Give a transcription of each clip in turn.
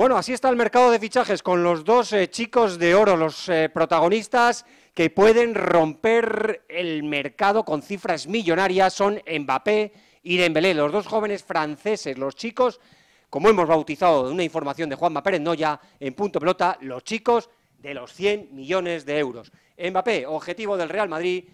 Bueno, así está el mercado de fichajes con los dos eh, chicos de oro, los eh, protagonistas que pueden romper el mercado con cifras millonarias son Mbappé y Dembélé, los dos jóvenes franceses, los chicos, como hemos bautizado de una información de Juanma Pérez Noya en punto pelota, los chicos de los 100 millones de euros. Mbappé, objetivo del Real Madrid,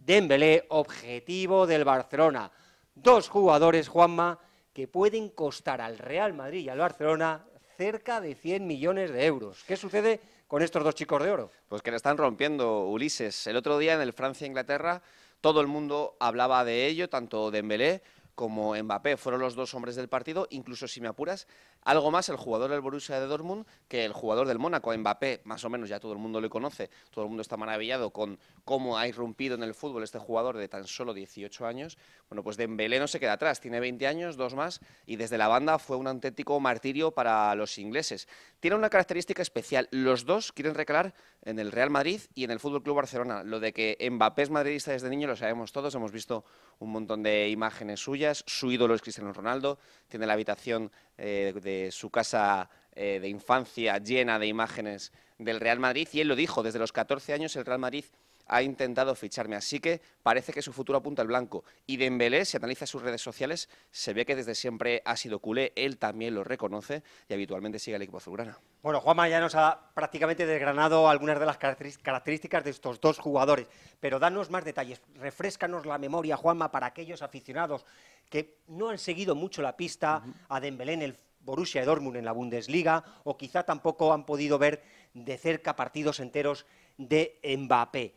Dembélé, objetivo del Barcelona. Dos jugadores, Juanma, que pueden costar al Real Madrid y al Barcelona cerca de 100 millones de euros. ¿Qué sucede con estos dos chicos de oro? Pues que le están rompiendo, Ulises. El otro día en el Francia-Inglaterra todo el mundo hablaba de ello, tanto de Dembélé como Mbappé fueron los dos hombres del partido, incluso si me apuras, algo más el jugador del Borussia de Dortmund que el jugador del Mónaco, Mbappé, más o menos ya todo el mundo lo conoce, todo el mundo está maravillado con cómo ha irrumpido en el fútbol este jugador de tan solo 18 años. Bueno, pues Dembélé no se queda atrás, tiene 20 años, dos más, y desde la banda fue un auténtico martirio para los ingleses. Tiene una característica especial, los dos quieren recalar en el Real Madrid y en el Fútbol Club Barcelona. Lo de que Mbappé es madridista desde niño lo sabemos todos, hemos visto un montón de imágenes suyas. Su ídolo es Cristiano Ronaldo, tiene la habitación eh, de su casa eh, de infancia llena de imágenes del Real Madrid y él lo dijo, desde los 14 años el Real Madrid ha intentado ficharme. Así que parece que su futuro apunta al blanco. Y Dembélé, si analiza sus redes sociales, se ve que desde siempre ha sido culé. Él también lo reconoce y habitualmente sigue al equipo azulgrana. Bueno, Juanma ya nos ha prácticamente desgranado algunas de las características de estos dos jugadores. Pero danos más detalles. Refrescanos la memoria, Juanma, para aquellos aficionados que no han seguido mucho la pista a Dembélé en el Borussia Dortmund en la Bundesliga o quizá tampoco han podido ver de cerca partidos enteros de Mbappé.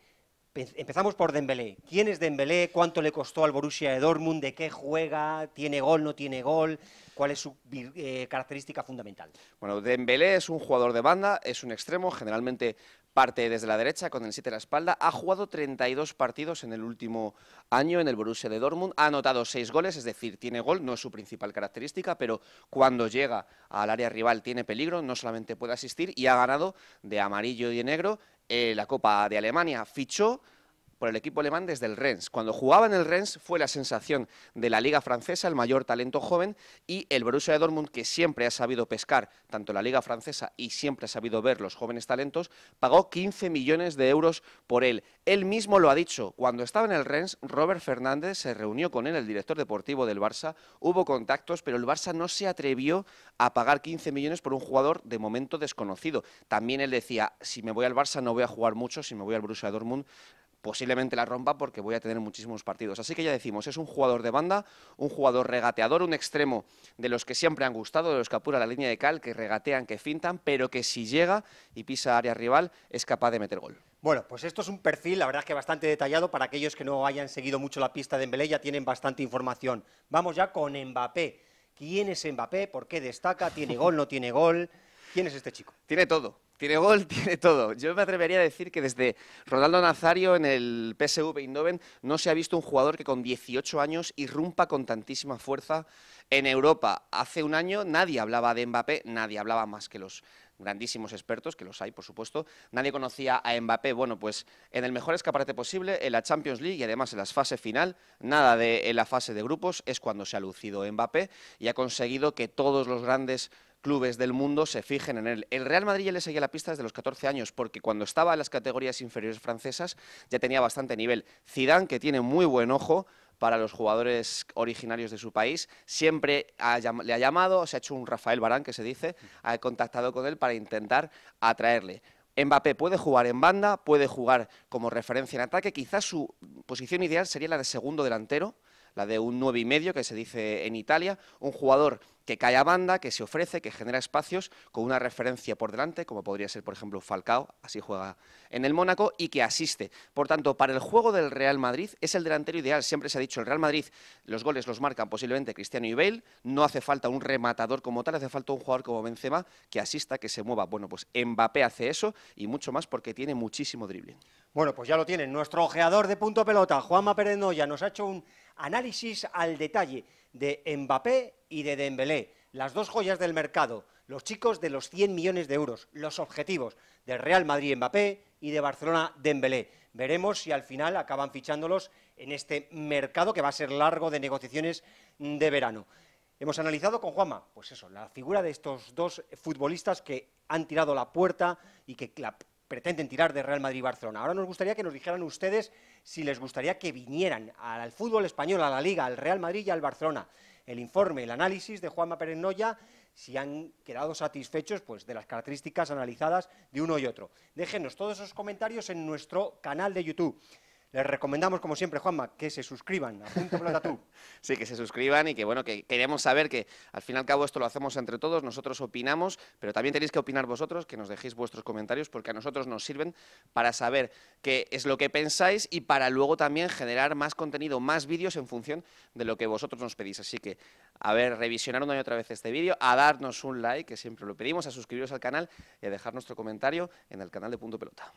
Empezamos por Dembélé. ¿Quién es Dembélé? ¿Cuánto le costó al Borussia de Dortmund? ¿De qué juega? ¿Tiene gol? ¿No tiene gol? ¿Cuál es su eh, característica fundamental? Bueno, Dembélé es un jugador de banda, es un extremo, generalmente parte desde la derecha con el 7 a la espalda. Ha jugado 32 partidos en el último año en el Borussia de Dortmund. Ha anotado 6 goles, es decir, tiene gol, no es su principal característica, pero cuando llega al área rival tiene peligro, no solamente puede asistir y ha ganado de amarillo y de negro eh, la Copa de Alemania. Fichó por el equipo alemán desde el Rennes. Cuando jugaba en el Rennes fue la sensación de la Liga Francesa, el mayor talento joven, y el Borussia Dortmund, que siempre ha sabido pescar tanto la Liga Francesa y siempre ha sabido ver los jóvenes talentos, pagó 15 millones de euros por él. Él mismo lo ha dicho. Cuando estaba en el Rennes, Robert Fernández se reunió con él, el director deportivo del Barça. Hubo contactos, pero el Barça no se atrevió a pagar 15 millones por un jugador de momento desconocido. También él decía, si me voy al Barça no voy a jugar mucho, si me voy al Borussia Dortmund posiblemente la rompa porque voy a tener muchísimos partidos. Así que ya decimos, es un jugador de banda, un jugador regateador, un extremo de los que siempre han gustado, de los que apura la línea de cal, que regatean, que fintan, pero que si llega y pisa área rival es capaz de meter gol. Bueno, pues esto es un perfil, la verdad es que bastante detallado, para aquellos que no hayan seguido mucho la pista de Mbappé ya tienen bastante información. Vamos ya con Mbappé. ¿Quién es Mbappé? ¿Por qué destaca? ¿Tiene gol? ¿No tiene gol? ¿Quién es este chico? Tiene todo. Tiene gol, tiene todo. Yo me atrevería a decir que desde Ronaldo Nazario en el PSV Eindhoven no se ha visto un jugador que con 18 años irrumpa con tantísima fuerza en Europa. Hace un año nadie hablaba de Mbappé, nadie hablaba más que los grandísimos expertos, que los hay, por supuesto. Nadie conocía a Mbappé. Bueno, pues en el mejor escaparate posible, en la Champions League y además en las fases final, nada de la fase de grupos, es cuando se ha lucido Mbappé y ha conseguido que todos los grandes clubes del mundo se fijen en él. El Real Madrid ya le seguía la pista desde los 14 años, porque cuando estaba en las categorías inferiores francesas ya tenía bastante nivel. Zidane, que tiene muy buen ojo, para los jugadores originarios de su país. Siempre le ha llamado, se ha hecho un Rafael Barán, que se dice, ha contactado con él para intentar atraerle. Mbappé puede jugar en banda, puede jugar como referencia en ataque. Quizás su posición ideal sería la de segundo delantero, la de un 9 y medio que se dice en Italia, un jugador que cae a banda, que se ofrece, que genera espacios con una referencia por delante, como podría ser, por ejemplo, Falcao, así juega en el Mónaco, y que asiste. Por tanto, para el juego del Real Madrid es el delantero ideal. Siempre se ha dicho, el Real Madrid los goles los marcan posiblemente Cristiano y Bale, no hace falta un rematador como tal, hace falta un jugador como Benzema que asista, que se mueva. Bueno, pues Mbappé hace eso y mucho más porque tiene muchísimo dribbling. Bueno, pues ya lo tienen. Nuestro ojeador de punto pelota, Juanma Pérez nos ha hecho un análisis al detalle de Mbappé y de Dembélé, las dos joyas del mercado, los chicos de los 100 millones de euros, los objetivos del Real Madrid Mbappé y de Barcelona Dembélé. Veremos si al final acaban fichándolos en este mercado que va a ser largo de negociaciones de verano. Hemos analizado con Juanma, pues eso, la figura de estos dos futbolistas que han tirado la puerta y que pretenden tirar de Real Madrid-Barcelona. y Ahora nos gustaría que nos dijeran ustedes si les gustaría que vinieran al fútbol español, a la Liga, al Real Madrid y al Barcelona. El informe, el análisis de Juanma Pérez Noya, si han quedado satisfechos pues, de las características analizadas de uno y otro. Déjenos todos esos comentarios en nuestro canal de YouTube. Les recomendamos, como siempre, Juanma, que se suscriban a Punto Tú. sí, que se suscriban y que, bueno, que queremos saber que, al fin y al cabo, esto lo hacemos entre todos, nosotros opinamos, pero también tenéis que opinar vosotros, que nos dejéis vuestros comentarios, porque a nosotros nos sirven para saber qué es lo que pensáis y para luego también generar más contenido, más vídeos en función de lo que vosotros nos pedís. Así que, a ver, revisionar una y otra vez este vídeo, a darnos un like, que siempre lo pedimos, a suscribiros al canal y a dejar nuestro comentario en el canal de Punto Pelota.